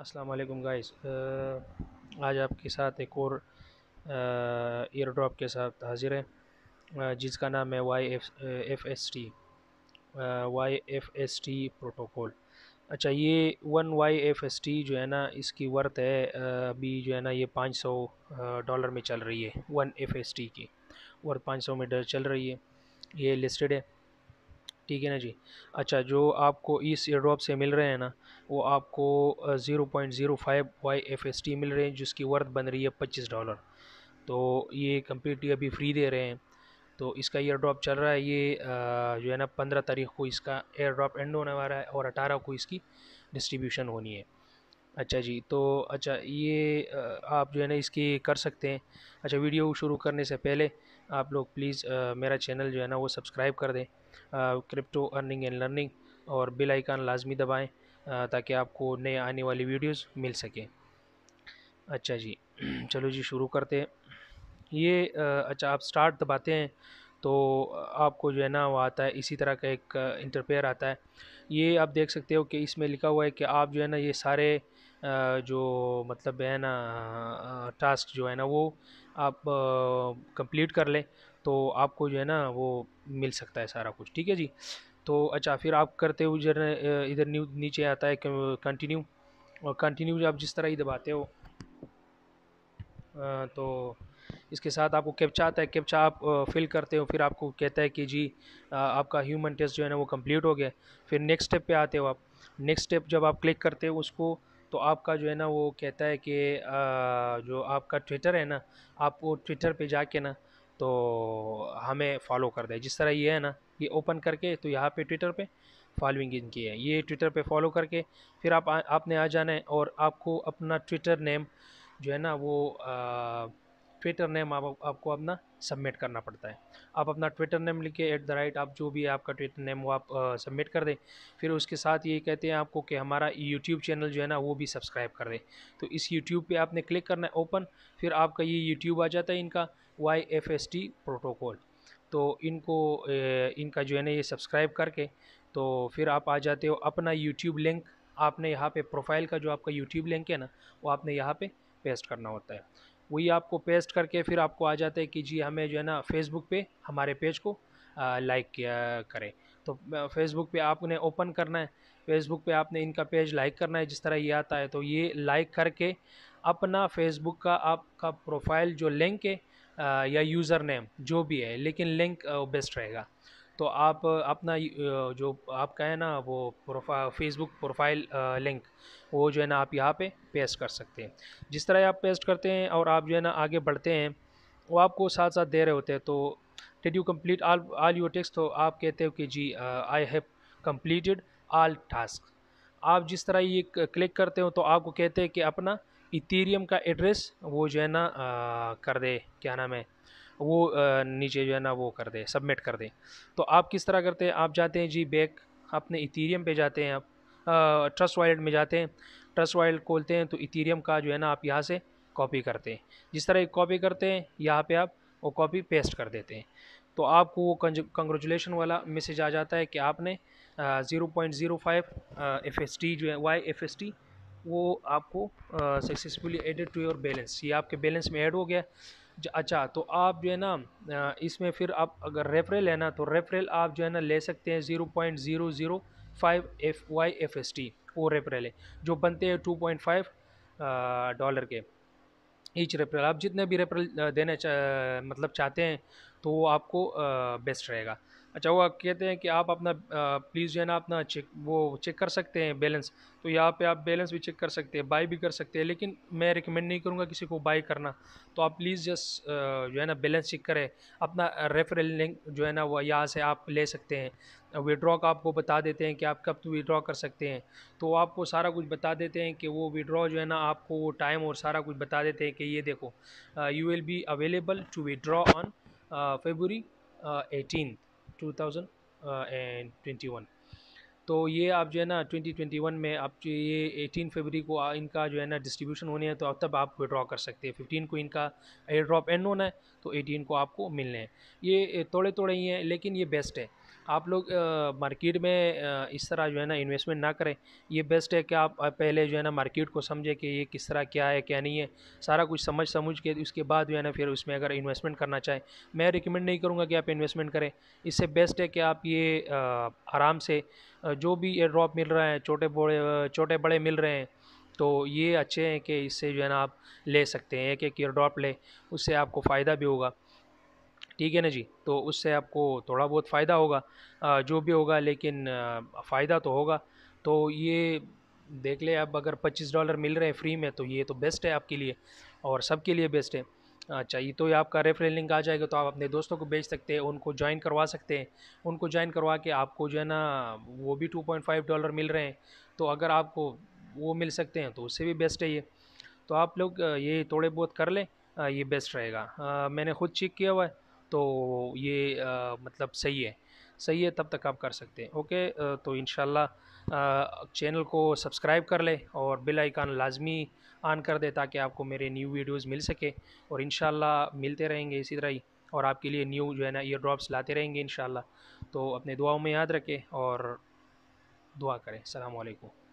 अस्सलाम वालेकुम गाइस आज आपके साथ एक और एयर ड्रॉप के साथ हाजिर है जिसका नाम है Y F F S T Y F S T protocol अच्छा ये one Y F S T जो है ना इसकी वर्थ है अभी जो है ना ये पाँच सौ डॉलर में चल रही है वन एफ एस टी की वर्थ पाँच सौ में चल रही है ये लिस्टेड है ठीक है ना जी अच्छा जो आपको इस एयर ड्रॉप से मिल रहे हैं ना वो आपको zero point zero five Y F S T मिल रहे हैं जिसकी वर्थ बन रही है पच्चीस डॉलर तो ये कम्प्लीटली अभी फ्री दे रहे हैं तो इसका एयर ड्रॉप चल रहा है ये जो है ना पंद्रह तारीख को इसका एयर ड्रॉप एंड होने वाला है और अठारह को इसकी डिस्ट्रीब्यूशन होनी है अच्छा जी तो अच्छा ये आप जो है ना इसकी कर सकते हैं अच्छा वीडियो शुरू करने से पहले आप लोग प्लीज़ मेरा चैनल जो है ना वो सब्सक्राइब कर दें क्रिप्टो अर्निंग एंड लर्निंग और बिल आइकान लाजमी दबाएं ताकि आपको नए आने वाली वीडियोस मिल सकें अच्छा जी चलो जी शुरू करते हैं ये अच्छा आप स्टार्ट दबाते हैं तो आपको जो है ना वो आता है इसी तरह का एक इंटरपेयर आता है ये आप देख सकते हो कि इसमें लिखा हुआ है कि आप जो है ना ये सारे जो मतलब है ना टास्क जो है ना वो आप कंप्लीट कर लें तो आपको जो है ना वो मिल सकता है सारा कुछ ठीक है जी तो अच्छा फिर आप करते हुए इधर इधर न्यू नीचे आता है कंटिन्यू और कंटिन्यू आप जिस तरह ही दबाते हो तो इसके साथ आपको कैप्चा आता है कैप्चा आप फिल करते हो फिर आपको कहता है कि जी आपका ह्यूमन टेस्ट जो है ना वो कंप्लीट हो गया फिर नेक्स्ट स्टेप पे आते हो आप नेक्स्ट स्टेप जब आप क्लिक करते हो उसको तो आपका जो है ना वो कहता है कि जो आपका ट्विटर है ना आप वो ट्विटर पे जाके ना तो हमें फॉलो कर दे जिस तरह ये है ना ये ओपन करके तो यहाँ पे ट्विटर पे फॉलोइंग इनकी है ये ट्विटर पे फॉलो करके फिर आप आ, आपने आ जाना है और आपको अपना ट्विटर नेम जो है ना वो ट्विटर नेम आप, आपको अपना सबमिट करना पड़ता है आप अपना ट्विटर नेम लिखे एट द राइट आप जो भी है आपका ट्विटर नेम वो आप सबमिट कर दें फिर उसके साथ ये कहते हैं आपको कि हमारा यूट्यूब चैनल जो है ना वो भी सब्सक्राइब कर दें तो इस यूट्यूब पे आपने क्लिक करना है ओपन फिर आपका ये यूट्यूब आ जाता है इनका Y F S T protocol तो इनको इनका जो है ना ये सब्सक्राइब करके तो फिर आप आ जाते हो अपना यूट्यूब लिंक आपने यहाँ पे प्रोफाइल का जो आपका यूट्यूब लिंक है ना वो आपने यहाँ पे पेस्ट करना होता है वही आपको पेस्ट करके फिर आपको आ जाता है कि जी हमें जो है ना फेसबुक पे हमारे पेज को लाइक करें तो फेसबुक पे आपने ओपन करना है फेसबुक पे आपने इनका पेज लाइक करना है जिस तरह ये आता है तो ये लाइक करके अपना फेसबुक का आपका प्रोफाइल जो लिंक है या यूज़र नेम जो भी है लेकिन लिंक बेस्ट रहेगा तो आप अपना जो आपका है ना वो प्रोफा फेसबुक प्रोफाइल लिंक वो जो है ना आप यहाँ पे पेस्ट कर सकते हैं जिस तरह आप पेस्ट करते हैं और आप जो है ना आगे बढ़ते हैं वो आपको साथ साथ दे रहे होते हैं तो did you complete all all your tasks तो आप कहते हो कि जी I have completed all task आप जिस तरह ये क्लिक करते हो तो आपको कहते हैं कि अपना इथेरियम का एड्रेस वो जो है ना कर दे क्या नाम है वो आ, नीचे जो है ना वो कर दे सबमिट कर दे तो आप किस तरह करते हैं आप जाते हैं जी बैक अपने इथेरियम पे जाते हैं आप ट्रस्ट वॉलेट में जाते हैं ट्रस्ट वॉलेट खोलते हैं तो इथेरियम का जो है ना आप यहाँ से कॉपी करते हैं जिस तरह कॉपी करते हैं यहाँ पर आप वो कॉपी पेस्ट कर देते हैं तो आपको वो कंग्रेचुलेशन वाला मैसेज आ जाता है कि आपने zero point zero five F S T जो है वाई एफ एस टी वो आपको successfully added to your balance ये आपके बैलेंस में ऐड हो गया अच्छा तो आप जो है ना इसमें फिर आप अगर रेफरल है ना तो रेफरल आप जो है ना ले सकते हैं zero point zero zero five F Y F S T वो रेफरल है जो बनते हैं टू पॉइंट फाइव डॉलर के ईच रेफरल आप जितने भी रेफरल देना चा, मतलब चाहते हैं तो वो आपको बेस्ट रहेगा अच्छा वो कहते हैं कि आप अपना प्लीज़ जो है ना अपना चेक वो चेक कर सकते हैं बैलेंस तो यहाँ पे आप बैलेंस भी चेक कर सकते हैं बाई भी कर सकते हैं लेकिन मैं रिकमेंड नहीं करूँगा किसी को बाई करना तो आप प्लीज़ जस्ट जो है ना बैलेंस चेक करें अपना रेफरल लिंक जो है ना वो यहाँ से आप ले सकते हैं विड्रॉ का आपको बता देते हैं कि आप कब तो विड्रॉ कर सकते हैं तो आपको सारा कुछ बता देते हैं कि वो विड्रॉ जो है ना आपको वो टाइम और सारा कुछ बता देते हैं कि ये देखो you will be available to withdraw on February eighteen two thousand and twenty one तो ये आप जो है ना 2021 में आप जो ये 18 फरवरी को इनका जो है ना डिस्ट्रीब्यूशन होने है तो अब तब आप विड्रॉ कर सकते हैं 15 को इनका एयर ड्रॉप एंड होना है तो 18 को आपको मिलने हैं ये थोड़े थोड़े ही हैं लेकिन ये बेस्ट है आप लोग मार्केट में इस तरह जो है ना इन्वेस्टमेंट ना करें ये बेस्ट है कि आप पहले जो है ना मार्केट को समझें कि ये किस तरह क्या है क्या नहीं है सारा कुछ समझ समझ के उसके बाद जो है ना फिर उसमें अगर इन्वेस्टमेंट करना चाहें मैं रिकमेंड नहीं करूँगा कि आप इन्वेस्टमेंट करें इससे बेस्ट है कि आप ये आराम से जो भी एयर ड्रॉप मिल रहा है छोटे बड़े छोटे बड़े मिल रहे हैं तो ये अच्छे हैं कि इससे जो है ना आप ले सकते हैं एक एक एयर ड्रॉप लें उससे आपको फ़ायदा भी होगा ठीक है ना जी तो उससे आपको थोड़ा बहुत फ़ायदा होगा जो भी होगा लेकिन फ़ायदा तो होगा तो ये देख ले आप अगर पच्चीस डॉलर मिल रहे हैं फ्री में तो ये तो बेस्ट है आपके लिए और सबके लिए बेस्ट है अच्छा ये तो ये आपका रेफरल लिंक आ जाएगा तो आप अपने दोस्तों को भेज सकते हैं उनको ज्वाइन करवा सकते हैं उनको ज्वाइन करवा के आपको जो है ना वो भी 2.5 डॉलर मिल रहे हैं तो अगर आपको वो मिल सकते हैं तो उससे भी बेस्ट है ये तो आप लोग ये थोड़े बहुत कर लें ये बेस्ट रहेगा मैंने खुद चेक किया हुआ है तो ये आ, मतलब सही है सही है तब तक आप कर सकते हैं ओके तो इन चैनल को सब्सक्राइब कर ले और बिल आइकान लाजमी ऑन कर दे ताकि आपको मेरे न्यू वीडियोस मिल सके और इन मिलते रहेंगे इसी तरह ही और आपके लिए न्यू जो है ना ईयर ड्रॉप्स लाते रहेंगे इन तो अपने दुआओं में याद रखें और दुआ करें अलैक्म